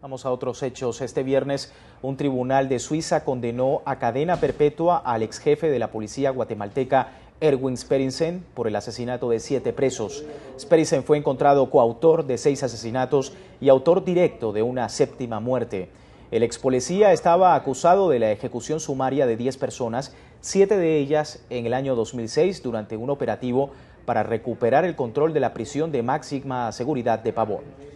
Vamos a otros hechos. Este viernes, un tribunal de Suiza condenó a cadena perpetua al ex jefe de la policía guatemalteca, Erwin Sperinsen, por el asesinato de siete presos. Sperinsen fue encontrado coautor de seis asesinatos y autor directo de una séptima muerte. El ex policía estaba acusado de la ejecución sumaria de diez personas, siete de ellas en el año 2006 durante un operativo para recuperar el control de la prisión de máxima seguridad de Pavón.